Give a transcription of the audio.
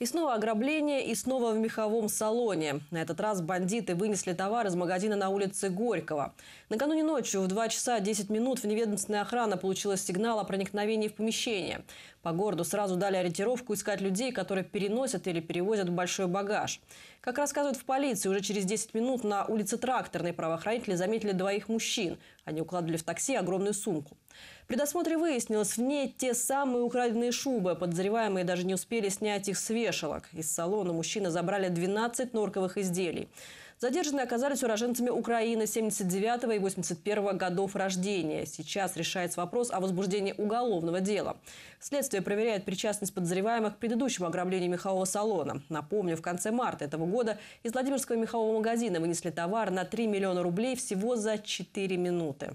И снова ограбление, и снова в меховом салоне. На этот раз бандиты вынесли товар из магазина на улице Горького. Накануне ночью в 2 часа 10 минут вневедомственная охрана получила сигнал о проникновении в помещение. По городу сразу дали ориентировку искать людей, которые переносят или перевозят большой багаж. Как рассказывают в полиции, уже через 10 минут на улице Тракторной правоохранители заметили двоих мужчин. Они укладывали в такси огромную сумку. При досмотре выяснилось, в ней те самые украденные шубы. Подозреваемые даже не успели снять их с вешалок. Из салона мужчины забрали 12 норковых изделий. Задержанные оказались уроженцами Украины 79 и 81 годов рождения. Сейчас решается вопрос о возбуждении уголовного дела. Следствие проверяет причастность подозреваемых к предыдущему ограблению мехового салона. Напомню, в конце марта этого года из Владимирского мехового магазина вынесли товар на 3 миллиона рублей всего за 4 минуты.